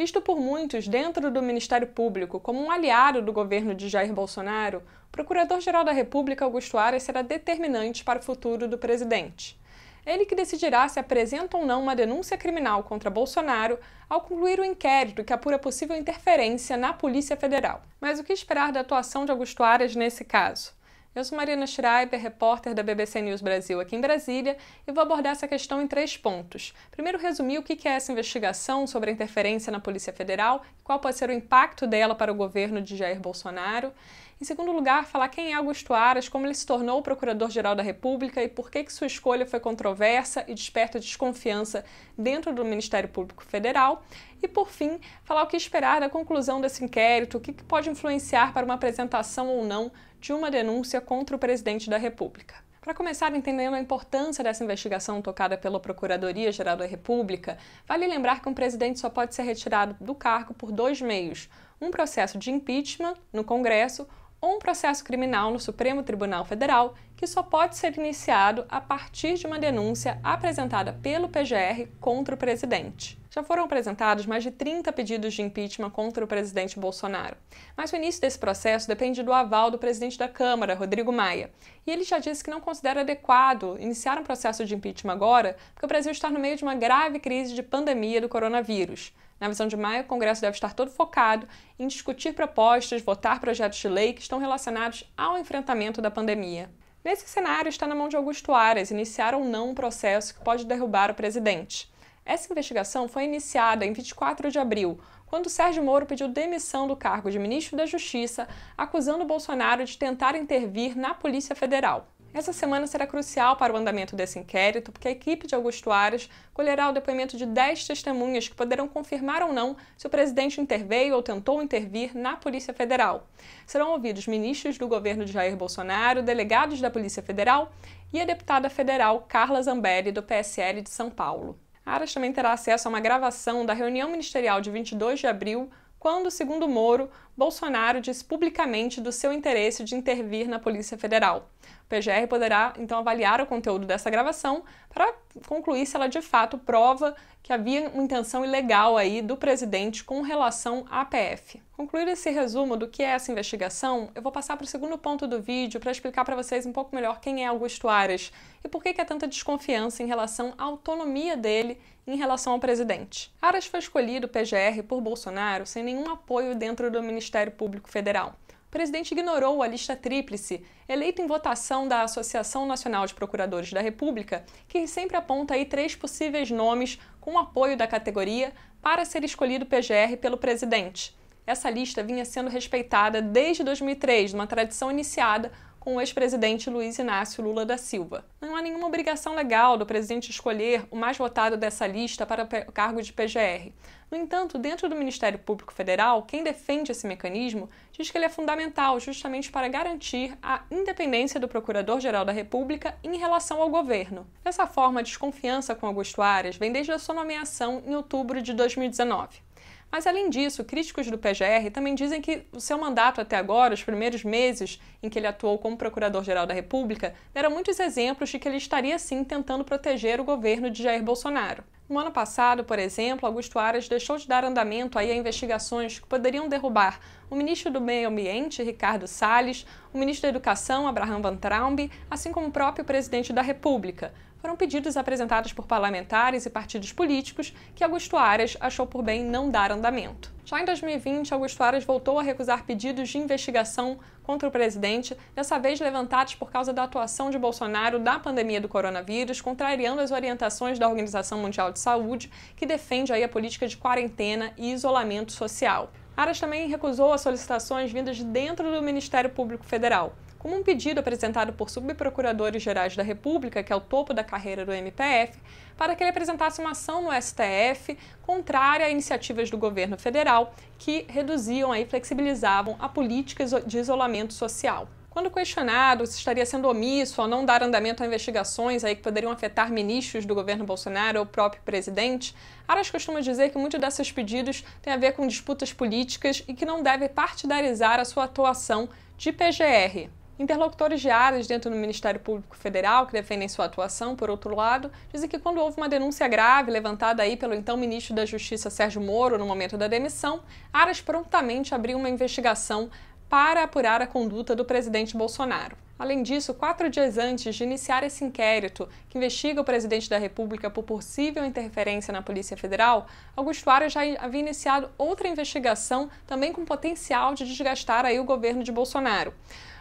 Visto por muitos dentro do Ministério Público como um aliado do governo de Jair Bolsonaro, o Procurador-Geral da República, Augusto Aras, será determinante para o futuro do presidente. Ele que decidirá se apresenta ou não uma denúncia criminal contra Bolsonaro ao concluir o inquérito que apura possível interferência na Polícia Federal. Mas o que esperar da atuação de Augusto Aras nesse caso? Eu sou Marina Schreiber, repórter da BBC News Brasil aqui em Brasília, e vou abordar essa questão em três pontos. Primeiro, resumir o que é essa investigação sobre a interferência na Polícia Federal, qual pode ser o impacto dela para o governo de Jair Bolsonaro. Em segundo lugar, falar quem é Augusto Aras, como ele se tornou Procurador-Geral da República e por que, que sua escolha foi controversa e desperta desconfiança dentro do Ministério Público Federal. E, por fim, falar o que esperar da conclusão desse inquérito, o que, que pode influenciar para uma apresentação ou não de uma denúncia contra o presidente da República. Para começar entendendo a importância dessa investigação tocada pela Procuradoria-Geral da República, vale lembrar que um presidente só pode ser retirado do cargo por dois meios: um processo de impeachment no Congresso um processo criminal no Supremo Tribunal Federal que só pode ser iniciado a partir de uma denúncia apresentada pelo PGR contra o presidente. Já foram apresentados mais de 30 pedidos de impeachment contra o presidente Bolsonaro. Mas o início desse processo depende do aval do presidente da Câmara, Rodrigo Maia. E ele já disse que não considera adequado iniciar um processo de impeachment agora, porque o Brasil está no meio de uma grave crise de pandemia do coronavírus. Na visão de Maia, o Congresso deve estar todo focado em discutir propostas, votar projetos de lei que estão relacionados ao enfrentamento da pandemia. Nesse cenário, está na mão de Augusto Aras iniciar ou não um processo que pode derrubar o presidente. Essa investigação foi iniciada em 24 de abril, quando Sérgio Moro pediu demissão do cargo de ministro da Justiça, acusando Bolsonaro de tentar intervir na Polícia Federal. Essa semana será crucial para o andamento desse inquérito, porque a equipe de Augusto Aras colherá o depoimento de 10 testemunhas que poderão confirmar ou não se o presidente interveio ou tentou intervir na Polícia Federal. Serão ouvidos ministros do governo de Jair Bolsonaro, delegados da Polícia Federal e a deputada federal Carla Zambelli, do PSL de São Paulo. Aras também terá acesso a uma gravação da reunião ministerial de 22 de abril, quando, segundo Moro, Bolsonaro disse publicamente do seu interesse de intervir na Polícia Federal. O PGR poderá então avaliar o conteúdo dessa gravação para concluir se ela de fato prova que havia uma intenção ilegal aí do presidente com relação à PF. Concluído esse resumo do que é essa investigação, eu vou passar para o segundo ponto do vídeo para explicar para vocês um pouco melhor quem é Augusto Aras e por que, que há tanta desconfiança em relação à autonomia dele em relação ao presidente. Aras foi escolhido PGR por Bolsonaro sem nenhum apoio dentro do Ministério Ministério Público Federal. O presidente ignorou a lista tríplice, eleita em votação da Associação Nacional de Procuradores da República, que sempre aponta aí três possíveis nomes com apoio da categoria para ser escolhido PGR pelo presidente. Essa lista vinha sendo respeitada desde 2003, numa tradição iniciada com o ex-presidente Luiz Inácio Lula da Silva. Não há nenhuma obrigação legal do presidente escolher o mais votado dessa lista para o cargo de PGR. No entanto, dentro do Ministério Público Federal, quem defende esse mecanismo diz que ele é fundamental justamente para garantir a independência do Procurador-Geral da República em relação ao governo. Dessa forma, a desconfiança com Augusto Aras vem desde a sua nomeação em outubro de 2019. Mas, além disso, críticos do PGR também dizem que o seu mandato até agora, os primeiros meses em que ele atuou como Procurador-Geral da República, deram muitos exemplos de que ele estaria sim tentando proteger o governo de Jair Bolsonaro. No ano passado, por exemplo, Augusto Aras deixou de dar andamento aí a investigações que poderiam derrubar o ministro do Meio Ambiente, Ricardo Salles, o ministro da Educação, Abraham Van Traumbe, assim como o próprio presidente da República foram pedidos apresentados por parlamentares e partidos políticos que Augusto Aras achou por bem não dar andamento. Já em 2020, Augusto Aras voltou a recusar pedidos de investigação contra o presidente, dessa vez levantados por causa da atuação de Bolsonaro da pandemia do coronavírus, contrariando as orientações da Organização Mundial de Saúde, que defende aí a política de quarentena e isolamento social. Aras também recusou as solicitações vindas de dentro do Ministério Público Federal como um pedido apresentado por subprocuradores-gerais da República, que é o topo da carreira do MPF, para que ele apresentasse uma ação no STF contrária a iniciativas do governo federal que reduziam e flexibilizavam a política de isolamento social. Quando questionado se estaria sendo omisso ao não dar andamento a investigações aí que poderiam afetar ministros do governo Bolsonaro ou o próprio presidente, Aras costuma dizer que muitos desses pedidos têm a ver com disputas políticas e que não deve partidarizar a sua atuação de PGR. Interlocutores diários dentro do Ministério Público Federal, que defendem sua atuação, por outro lado, dizem que quando houve uma denúncia grave levantada aí pelo então ministro da Justiça Sérgio Moro no momento da demissão, Aras prontamente abriu uma investigação para apurar a conduta do presidente Bolsonaro. Além disso, quatro dias antes de iniciar esse inquérito, que investiga o presidente da República por possível interferência na Polícia Federal, Augusto Aras já havia iniciado outra investigação, também com potencial de desgastar aí o governo de Bolsonaro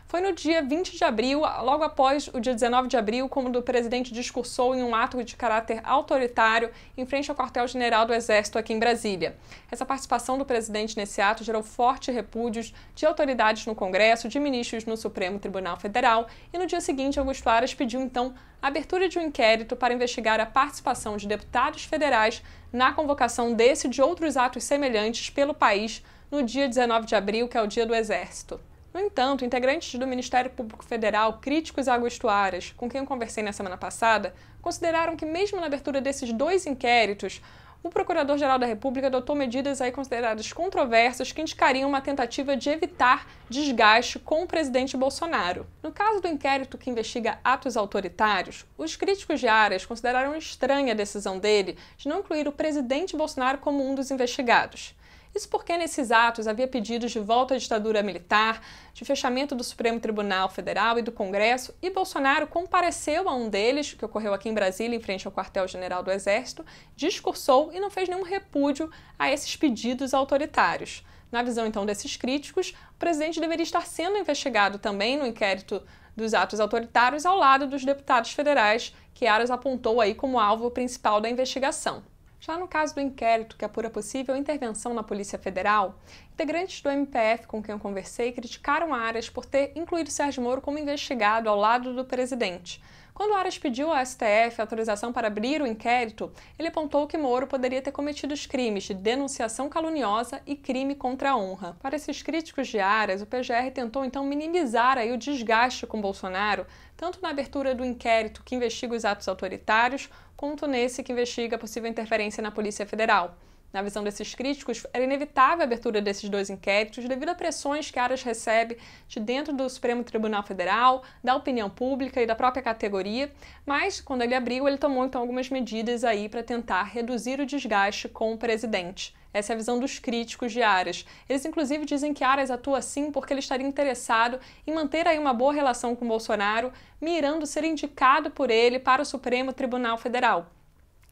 foi no dia 20 de abril, logo após o dia 19 de abril, quando o presidente discursou em um ato de caráter autoritário em frente ao quartel-general do Exército aqui em Brasília. Essa participação do presidente nesse ato gerou fortes repúdios de autoridades no Congresso, de ministros no Supremo Tribunal Federal, e no dia seguinte, Augusto Aras pediu então a abertura de um inquérito para investigar a participação de deputados federais na convocação desse e de outros atos semelhantes pelo país no dia 19 de abril, que é o Dia do Exército. No entanto, integrantes do Ministério Público Federal, críticos agroestuárias, com quem eu conversei na semana passada, consideraram que, mesmo na abertura desses dois inquéritos, o Procurador-Geral da República adotou medidas aí consideradas controversas que indicariam uma tentativa de evitar desgaste com o presidente Bolsonaro. No caso do inquérito que investiga atos autoritários, os críticos de Aras consideraram estranha a decisão dele de não incluir o presidente Bolsonaro como um dos investigados. Isso porque nesses atos havia pedidos de volta à ditadura militar, de fechamento do Supremo Tribunal Federal e do Congresso, e Bolsonaro compareceu a um deles, que ocorreu aqui em Brasília, em frente ao quartel-general do Exército, discursou e não fez nenhum repúdio a esses pedidos autoritários. Na visão então desses críticos, o presidente deveria estar sendo investigado também no inquérito dos atos autoritários ao lado dos deputados federais que Aras apontou aí como alvo principal da investigação. Já no caso do inquérito que apura possível intervenção na Polícia Federal, integrantes do MPF com quem eu conversei criticaram Aras por ter incluído Sérgio Moro como investigado ao lado do presidente. Quando Aras pediu ao STF autorização para abrir o inquérito, ele apontou que Moro poderia ter cometido os crimes de denunciação caluniosa e crime contra a honra. Para esses críticos de Aras, o PGR tentou então minimizar aí o desgaste com Bolsonaro, tanto na abertura do inquérito que investiga os atos autoritários, quanto nesse que investiga possível interferência na Polícia Federal. Na visão desses críticos, era inevitável a abertura desses dois inquéritos devido a pressões que Aras recebe de dentro do Supremo Tribunal Federal, da opinião pública e da própria categoria, mas quando ele abriu, ele tomou então algumas medidas aí para tentar reduzir o desgaste com o presidente. Essa é a visão dos críticos de Aras. Eles inclusive dizem que Aras atua assim porque ele estaria interessado em manter aí uma boa relação com Bolsonaro, mirando ser indicado por ele para o Supremo Tribunal Federal.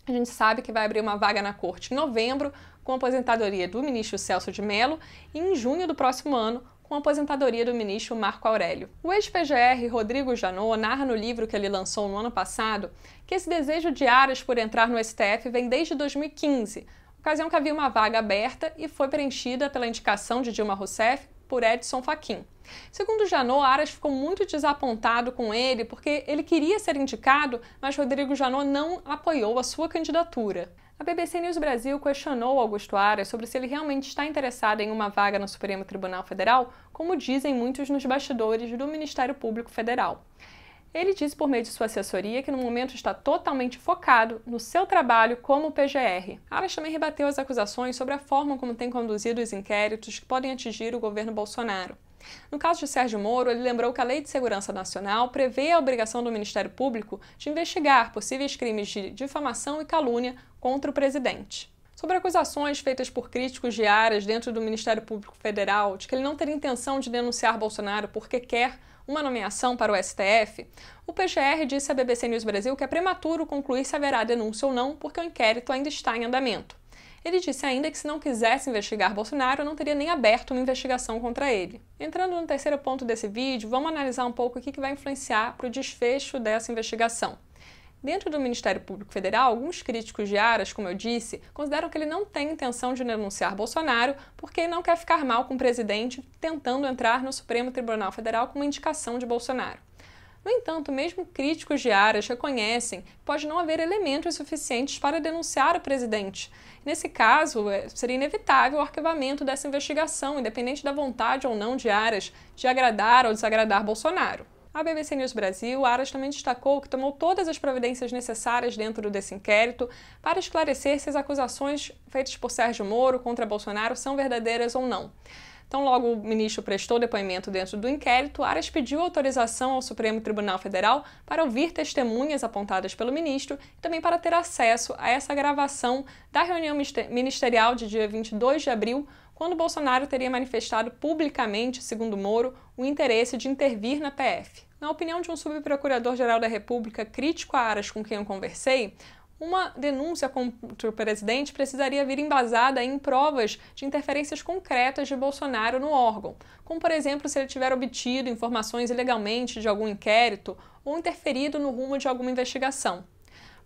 A gente sabe que vai abrir uma vaga na corte em novembro, com a aposentadoria do ministro Celso de Mello, e em junho do próximo ano, com a aposentadoria do ministro Marco Aurélio. O ex-PGR Rodrigo Janot narra no livro que ele lançou no ano passado que esse desejo de Aras por entrar no STF vem desde 2015, ocasião que havia uma vaga aberta e foi preenchida pela indicação de Dilma Rousseff por Edson Fachin. Segundo Janot, Aras ficou muito desapontado com ele porque ele queria ser indicado, mas Rodrigo Janot não apoiou a sua candidatura. A BBC News Brasil questionou Augusto Aras sobre se ele realmente está interessado em uma vaga no Supremo Tribunal Federal, como dizem muitos nos bastidores do Ministério Público Federal. Ele disse por meio de sua assessoria que no momento está totalmente focado no seu trabalho como PGR. Aras também rebateu as acusações sobre a forma como tem conduzido os inquéritos que podem atingir o governo Bolsonaro. No caso de Sérgio Moro, ele lembrou que a Lei de Segurança Nacional prevê a obrigação do Ministério Público de investigar possíveis crimes de difamação e calúnia contra o presidente sobre acusações feitas por críticos de Aras dentro do Ministério Público Federal de que ele não teria intenção de denunciar Bolsonaro porque quer uma nomeação para o STF, o PGR disse à BBC News Brasil que é prematuro concluir se haverá denúncia ou não, porque o inquérito ainda está em andamento. Ele disse ainda que se não quisesse investigar Bolsonaro, não teria nem aberto uma investigação contra ele. Entrando no terceiro ponto desse vídeo, vamos analisar um pouco o que vai influenciar para o desfecho dessa investigação. Dentro do Ministério Público Federal, alguns críticos de Aras, como eu disse, consideram que ele não tem intenção de denunciar Bolsonaro porque não quer ficar mal com o presidente tentando entrar no Supremo Tribunal Federal com uma indicação de Bolsonaro. No entanto, mesmo críticos de Aras reconhecem que pode não haver elementos suficientes para denunciar o presidente. Nesse caso, é, seria inevitável o arquivamento dessa investigação, independente da vontade ou não de Aras de agradar ou desagradar Bolsonaro. A BBC News Brasil, Aras também destacou que tomou todas as providências necessárias dentro desse inquérito para esclarecer se as acusações feitas por Sérgio Moro contra Bolsonaro são verdadeiras ou não. Então, logo o ministro prestou depoimento dentro do inquérito, Aras pediu autorização ao Supremo Tribunal Federal para ouvir testemunhas apontadas pelo ministro e também para ter acesso a essa gravação da reunião ministerial de dia 22 de abril, quando Bolsonaro teria manifestado publicamente, segundo Moro, o interesse de intervir na PF. Na opinião de um subprocurador-geral da República crítico a Aras com quem eu conversei, uma denúncia contra o presidente precisaria vir embasada em provas de interferências concretas de Bolsonaro no órgão, como, por exemplo, se ele tiver obtido informações ilegalmente de algum inquérito ou interferido no rumo de alguma investigação.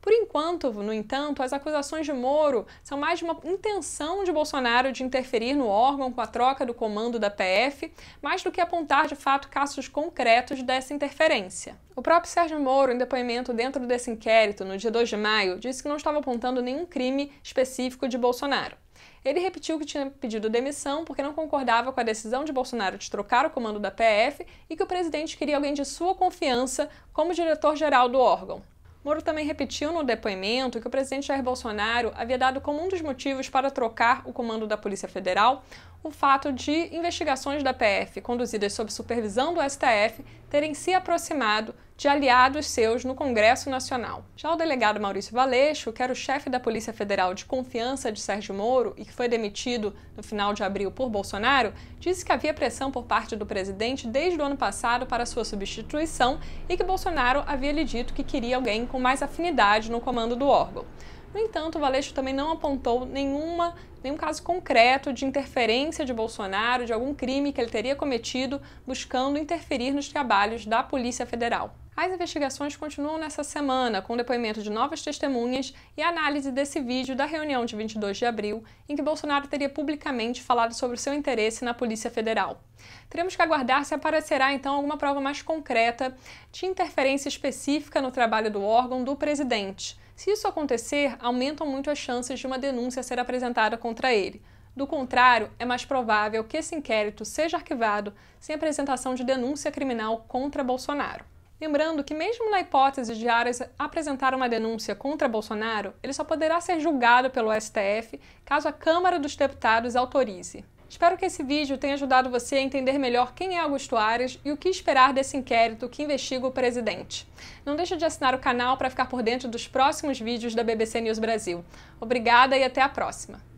Por enquanto, no entanto, as acusações de Moro são mais de uma intenção de Bolsonaro de interferir no órgão com a troca do comando da PF, mais do que apontar de fato casos concretos dessa interferência. O próprio Sérgio Moro, em depoimento dentro desse inquérito, no dia 2 de maio, disse que não estava apontando nenhum crime específico de Bolsonaro. Ele repetiu que tinha pedido demissão porque não concordava com a decisão de Bolsonaro de trocar o comando da PF e que o presidente queria alguém de sua confiança como diretor-geral do órgão. Moro também repetiu no depoimento que o presidente Jair Bolsonaro havia dado como um dos motivos para trocar o comando da Polícia Federal o fato de investigações da PF conduzidas sob supervisão do STF terem se aproximado de aliados seus no Congresso Nacional. Já o delegado Maurício Valeixo, que era o chefe da Polícia Federal de confiança de Sérgio Moro e que foi demitido no final de abril por Bolsonaro, disse que havia pressão por parte do presidente desde o ano passado para sua substituição e que Bolsonaro havia lhe dito que queria alguém com mais afinidade no comando do órgão. No entanto, o Valeixo também não apontou nenhuma, nenhum caso concreto de interferência de Bolsonaro, de algum crime que ele teria cometido buscando interferir nos trabalhos da Polícia Federal. As investigações continuam nessa semana, com depoimento de novas testemunhas e análise desse vídeo da reunião de 22 de abril, em que Bolsonaro teria publicamente falado sobre o seu interesse na Polícia Federal. Teremos que aguardar se aparecerá então alguma prova mais concreta de interferência específica no trabalho do órgão do presidente. Se isso acontecer, aumentam muito as chances de uma denúncia ser apresentada contra ele. Do contrário, é mais provável que esse inquérito seja arquivado sem apresentação de denúncia criminal contra Bolsonaro. Lembrando que, mesmo na hipótese de Aras apresentar uma denúncia contra Bolsonaro, ele só poderá ser julgado pelo STF caso a Câmara dos Deputados autorize. Espero que esse vídeo tenha ajudado você a entender melhor quem é Augusto Aras e o que esperar desse inquérito que investiga o presidente. Não deixe de assinar o canal para ficar por dentro dos próximos vídeos da BBC News Brasil. Obrigada e até a próxima!